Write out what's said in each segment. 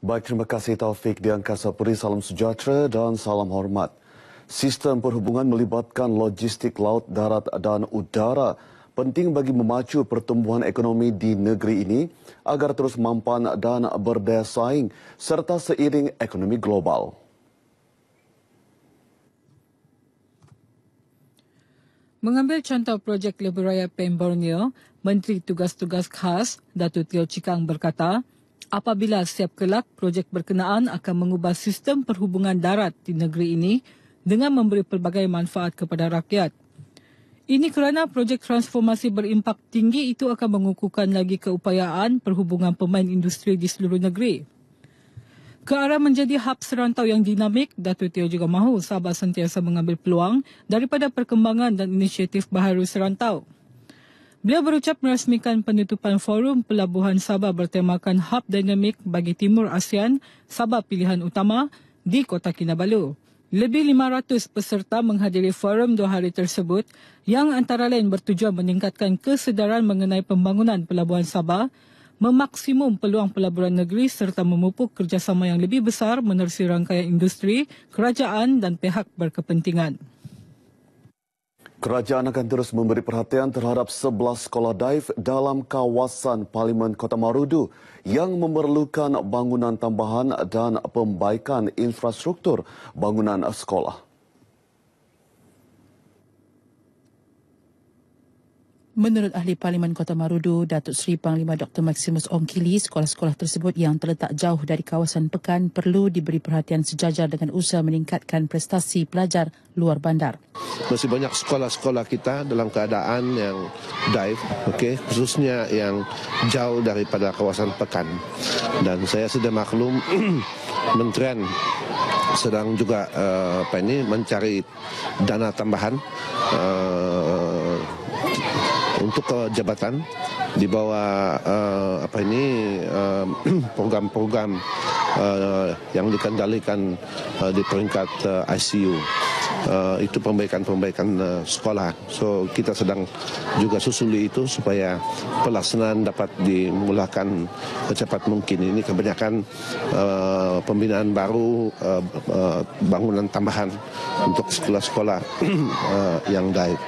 Baik, terima kasih Taufik di Angkasa Puri. Salam sejahtera dan salam hormat. Sistem perhubungan melibatkan logistik laut, darat dan udara penting bagi memacu pertumbuhan ekonomi di negeri ini agar terus mampan dan berdaya saing serta seiring ekonomi global. Mengambil contoh projek Lebih Raya Menteri Tugas-Tugas Khas, Datuk Tio Cikang berkata, apabila siap kelak projek berkenaan akan mengubah sistem perhubungan darat di negeri ini dengan memberi pelbagai manfaat kepada rakyat. Ini kerana projek transformasi berimpak tinggi itu akan mengukuhkan lagi keupayaan perhubungan pemain industri di seluruh negeri. Ke arah menjadi hub serantau yang dinamik, Datuk Tio juga mahu Sabah sentiasa mengambil peluang daripada perkembangan dan inisiatif baharu serantau. Beliau berucap merasmikan penutupan forum pelabuhan Sabah bertemakan Hub Dinamik bagi Timur ASEAN Sabah Pilihan Utama di Kota Kinabalu. Lebih 500 peserta menghadiri forum dua hari tersebut yang antara lain bertujuan meningkatkan kesedaran mengenai pembangunan pelabuhan Sabah, memaksimum peluang pelaburan negeri serta memupuk kerjasama yang lebih besar menerusi rangkaian industri, kerajaan dan pihak berkepentingan. Kerajaan akan terus memberi perhatian terhadap 11 sekolah dive dalam kawasan Parlimen Kota Marudu yang memerlukan bangunan tambahan dan pembaikan infrastruktur bangunan sekolah. Menurut Ahli Parlimen Kota Marudu, Datuk Seri Panglima Dr. Maximus Omkili, sekolah-sekolah tersebut yang terletak jauh dari kawasan pekan perlu diberi perhatian sejajar dengan usaha meningkatkan prestasi pelajar luar bandar. Masih banyak sekolah-sekolah kita dalam keadaan yang dive, okay? khususnya yang jauh daripada kawasan pekan. Dan saya sudah maklum, Menterian sedang juga uh, apa ini, mencari dana tambahan uh, untuk ke eh, jabatan di bawah uh, apa ini eh, program-program uh, yang dikendalikan uh, di peringkat uh, ICU. Uh, itu pembaikan-pembaikan uh, sekolah. So kita sedang juga susuli itu supaya pelaksanaan dapat dimulakan secepat mungkin. Ini kebanyakan uh, pembinaan baru, uh, uh, bangunan tambahan untuk sekolah-sekolah uh, yang daif.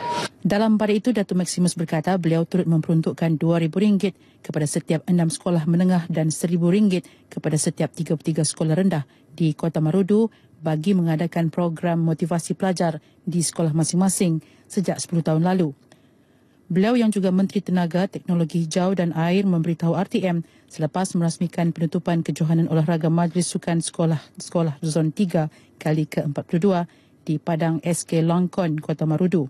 Dalam pada itu, Datuk Maximus berkata beliau turut memperuntukkan RM2,000 kepada setiap enam sekolah menengah dan RM1,000 kepada setiap 33 sekolah rendah di Kota Marudu bagi mengadakan program motivasi pelajar di sekolah masing-masing sejak 10 tahun lalu. Beliau yang juga Menteri Tenaga, Teknologi Hijau dan Air memberitahu RTM selepas merasmikan penutupan kejohanan olahraga Majlis Sukan Sekolah Sekolah Zon 3 kali ke-42 di Padang SK Longkon, Kota Marudu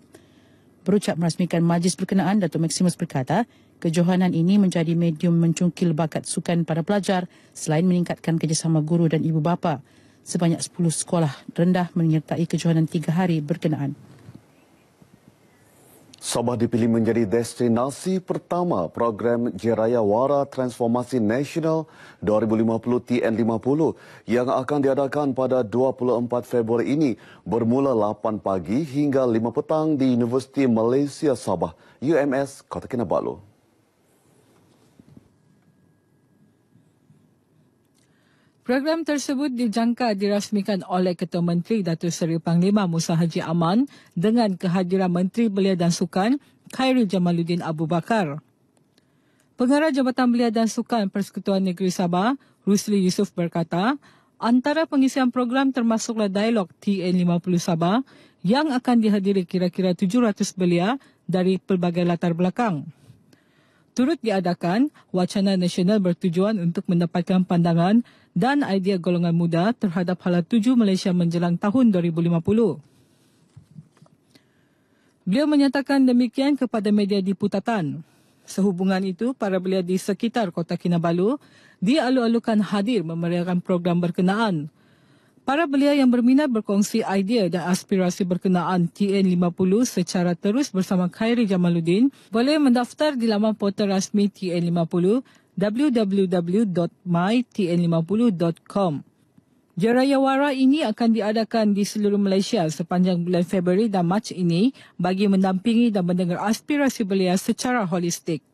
berucap merasmikan majlis berkenaan Dato Maximus berkata, kejohanan ini menjadi medium mencungkil bakat sukan para pelajar selain meningkatkan kerjasama guru dan ibu bapa. Sebanyak 10 sekolah rendah menyertai kejohanan 3 hari berkenaan. Sabah dipilih menjadi destinasi pertama program Jeraya Wara Transformasi Nasional 2050 TN50 yang akan diadakan pada 24 Februari ini bermula 8 pagi hingga 5 petang di Universiti Malaysia Sabah, UMS, Kota Kinabalu. Program tersebut dijangka dirasmikan oleh Ketua Menteri Datuk Seri Panglima Musa Haji Aman dengan kehadiran Menteri Belia dan Sukan Khairul Jamaluddin Abu Bakar. Pengarah Jabatan Belia dan Sukan Persekutuan Negeri Sabah, Rusli Yusuf berkata, antara pengisian program termasuklah dialog TN50 Sabah yang akan dihadiri kira-kira 700 belia dari pelbagai latar belakang turut diadakan wacana nasional bertujuan untuk mendapatkan pandangan dan idea golongan muda terhadap hala tuju Malaysia menjelang tahun 2050. Beliau menyatakan demikian kepada media di Putatan. Sehubungan itu, para belia di sekitar kota Kinabalu dialu-alukan hadir memeriahkan program berkenaan Para belia yang berminat berkongsi idea dan aspirasi berkenaan TN50 secara terus bersama Khairi Jamaluddin boleh mendaftar di laman portal rasmi TN50 www.mytn50.com. Jeraya Wara ini akan diadakan di seluruh Malaysia sepanjang bulan Februari dan Mac ini bagi mendampingi dan mendengar aspirasi belia secara holistik.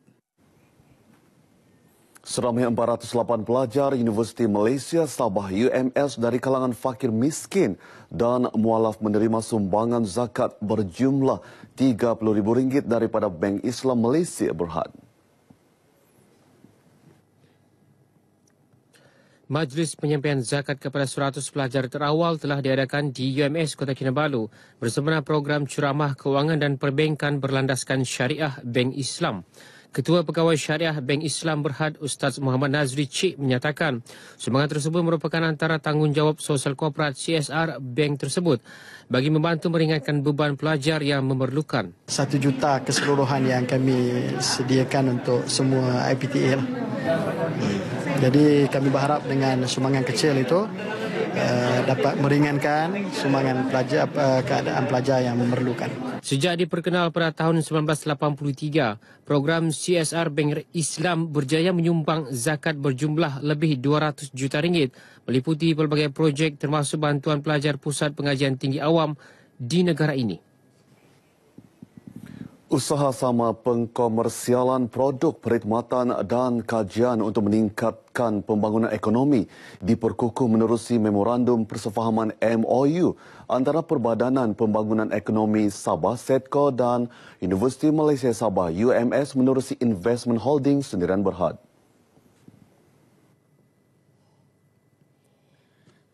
Seramai 408 pelajar Universiti Malaysia Sabah UMS dari kalangan fakir miskin dan mualaf menerima sumbangan zakat berjumlah RM30,000 daripada Bank Islam Malaysia Berhad. Majlis penyampaian zakat kepada 100 pelajar terawal telah diadakan di UMS Kota Kinabalu bersama program curamah kewangan dan perbankan berlandaskan syariah Bank Islam. Ketua Pegawai Syariah Bank Islam Berhad Ustaz Muhammad Nazri Cik menyatakan sumbangan tersebut merupakan antara tanggungjawab sosial korporat CSR bank tersebut bagi membantu meringankan beban pelajar yang memerlukan. Satu juta keseluruhan yang kami sediakan untuk semua IPTA. Lah. Jadi kami berharap dengan sumbangan kecil itu eh, dapat meringankan sumbangan pelajar eh, keadaan pelajar yang memerlukan. Sejak diperkenal pada tahun 1983, program CSR Bank Islam berjaya menyumbang zakat berjumlah lebih 200 juta ringgit meliputi pelbagai projek termasuk bantuan pelajar Pusat Pengajian Tinggi Awam di negara ini. Usaha sama pengkomersialan produk perkhidmatan dan kajian untuk meningkatkan pembangunan ekonomi diperkukuh menerusi memorandum persefahaman MOU antara Perbadanan Pembangunan Ekonomi Sabah Setko dan Universiti Malaysia Sabah UMS menerusi Investment Holding Sendirian Berhad.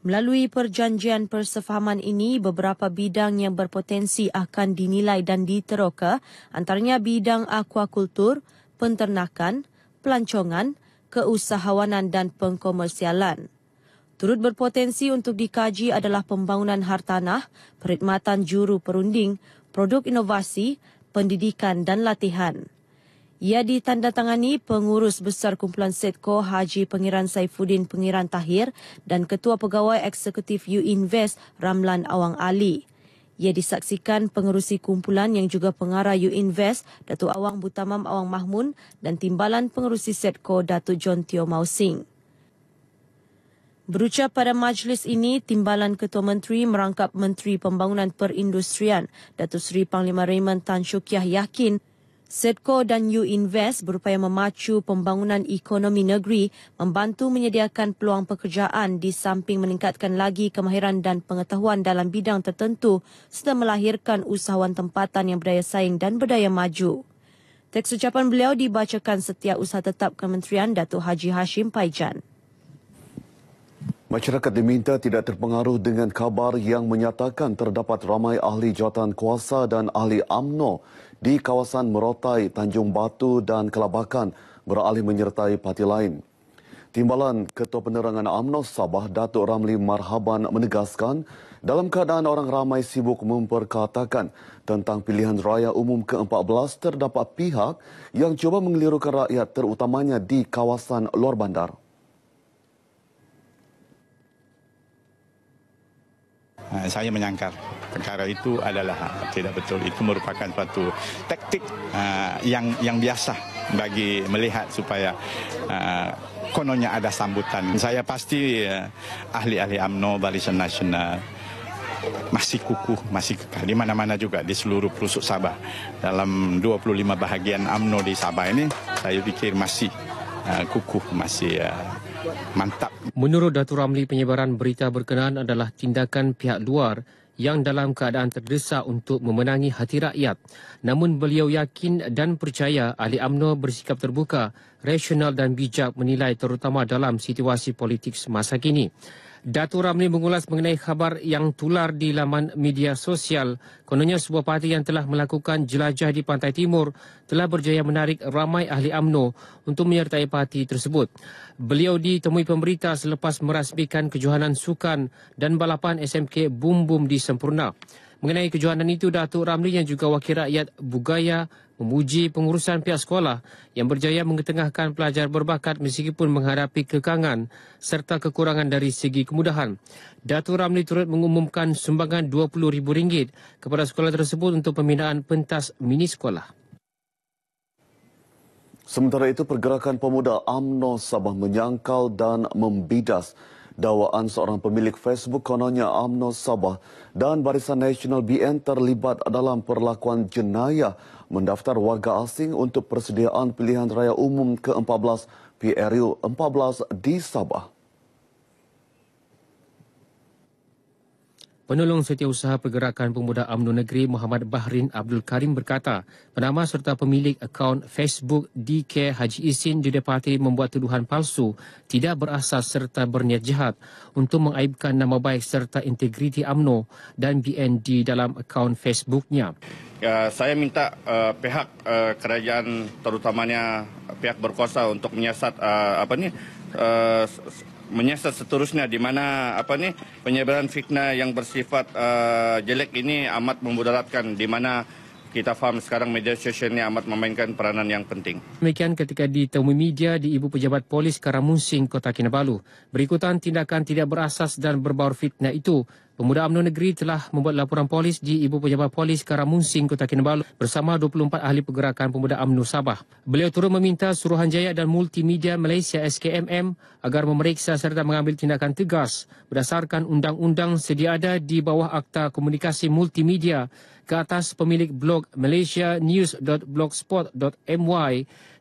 Melalui perjanjian persefahaman ini, beberapa bidang yang berpotensi akan dinilai dan diteroka antaranya bidang akuakultur, penternakan, pelancongan, keusahawanan dan pengkomersialan. Turut berpotensi untuk dikaji adalah pembangunan hartanah, perkhidmatan juru perunding, produk inovasi, pendidikan dan latihan. Ia ditandatangani Pengurus Besar Kumpulan Setco Haji Pengiran Saifuddin Pengiran Tahir dan Ketua Pegawai Eksekutif U-Invest Ramlan Awang Ali. Ia disaksikan pengerusi kumpulan yang juga pengarah U-Invest Datuk Awang Butamam Awang Mahmun dan timbalan pengerusi Setco Datuk John Tio Mau Mausing. Berucap pada majlis ini, Timbalan Ketua Menteri merangkap Menteri Pembangunan Perindustrian Datuk Seri Panglima Raymond Tan Shukiah yakin Setco dan U-Invest berupaya memacu pembangunan ekonomi negeri membantu menyediakan peluang pekerjaan di samping meningkatkan lagi kemahiran dan pengetahuan dalam bidang tertentu serta melahirkan usahawan tempatan yang berdaya saing dan berdaya maju. Teks ucapan beliau dibacakan setiap usaha tetap Kementerian Datuk Haji Hashim Paijan. Masyarakat diminta tidak terpengaruh dengan kabar yang menyatakan terdapat ramai ahli jawatan kuasa dan ahli AMNO di kawasan Merotai, Tanjung Batu dan Kelabakan beralih menyertai parti lain. Timbalan Ketua Penerangan UMNO Sabah, Datuk Ramli Marhaban menegaskan dalam keadaan orang ramai sibuk memperkatakan tentang pilihan raya umum ke-14 terdapat pihak yang cuba mengelirukan rakyat terutamanya di kawasan luar bandar. Eh, saya menyangkal perkara itu adalah tidak betul. Itu merupakan satu taktik uh, yang yang biasa bagi melihat supaya uh, kononnya ada sambutan. Saya pasti uh, ahli-ahli AMNO Barisan Nasional masih kukuh, masih kekal di mana-mana juga di seluruh pelosok Sabah. Dalam 25 bahagian AMNO di Sabah ini, saya fikir masih uh, kukuh, masih uh, mantap. Menurut Datuk Ramli, penyebaran berita berkenaan adalah tindakan pihak luar yang dalam keadaan terdesak untuk memenangi hati rakyat. Namun beliau yakin dan percaya ahli UMNO bersikap terbuka, rasional dan bijak menilai terutama dalam situasi politik semasa kini. Datuk Ramli mengulas mengenai khabar yang tular di laman media sosial. Kononnya sebuah parti yang telah melakukan jelajah di Pantai Timur telah berjaya menarik ramai ahli AMNO untuk menyertai parti tersebut. Beliau ditemui pemberita selepas merasmikan kejohanan sukan dan balapan SMK Bumbum Bum di Sempurna. Mengenai kejohanan itu, Datuk Ramli yang juga wakil rakyat Bugaya memuji pengurusan pihak sekolah yang berjaya mengetengahkan pelajar berbakat meskipun menghadapi kekangan serta kekurangan dari segi kemudahan. Datuk Ramli turut mengumumkan sumbangan RM20,000 kepada sekolah tersebut untuk pembinaan pentas mini sekolah. Sementara itu, pergerakan pemuda AMNO Sabah menyangkal dan membidas dakwaan seorang pemilik Facebook kononnya AMNO Sabah dan Barisan Nasional BN terlibat dalam perlakuan jenayah mendaftar warga asing untuk persediaan pilihan raya umum ke-14 PRU 14 di Sabah. Penolong Setiausaha Pergerakan Pemuda UMNO Negeri Muhammad Bahrin Abdul Karim berkata, penama serta pemilik akaun Facebook DK Haji Isin didapati membuat tuduhan palsu tidak berasas serta berniat jahat untuk mengaibkan nama baik serta integriti UMNO dan BND dalam akaun Facebooknya. Ya, saya minta uh, pihak uh, kerajaan terutamanya pihak berkuasa untuk menyiasat uh, apa ni uh, menyiasat seterusnya di mana apa ni penyebaran fitnah yang bersifat uh, jelek ini amat memudaratkan di mana kita faham sekarang media sosial ini amat memainkan peranan yang penting. Demikian ketika ditemui media di Ibu Pejabat Polis Karamunsing, Kota Kinabalu. Berikutan tindakan tidak berasas dan berbaur fitnah itu Pemuda UMNO Negeri telah membuat laporan polis di Ibu Pejabat Polis Karamunsing, Kota Kinabalu bersama 24 ahli pergerakan Pemuda UMNO Sabah. Beliau turut meminta Suruhanjaya dan Multimedia Malaysia SKMM agar memeriksa serta mengambil tindakan tegas berdasarkan undang-undang sedia ada di bawah Akta Komunikasi Multimedia ke atas pemilik blog malaysianews.blogspot.my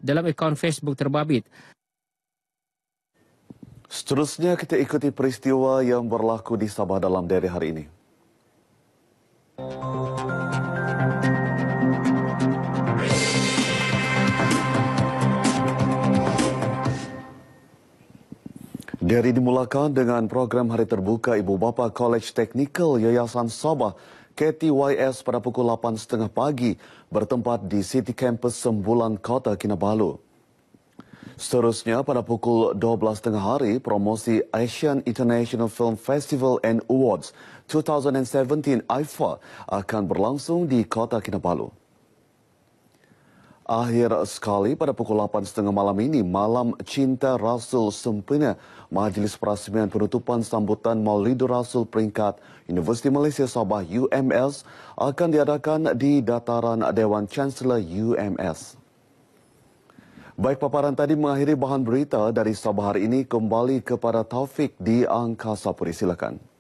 dalam akaun Facebook terbabit. Seterusnya kita ikuti peristiwa yang berlaku di Sabah dalam dari hari ini. Dari dimulakan dengan program Hari Terbuka Ibu Bapa College Technical Yayasan Sabah KTYS pada pukul 8.30 pagi bertempat di City Campus Sembulan Kota Kinabalu. Seterusnya, pada pukul 12 tengah hari, promosi Asian International Film Festival and Awards 2017 IFA akan berlangsung di Kota Kinabalu. Akhir sekali pada pukul 8.30 malam ini, Malam Cinta Rasul sempena Majlis Perasmian Penutupan Sambutan Maulidur Rasul Peringkat Universiti Malaysia Sabah UMS akan diadakan di dataran Dewan Chancellor UMS. Baik paparan tadi mengakhiri bahan berita dari Sabah hari ini kembali kepada Taufik di Angkasa Puri. Silakan.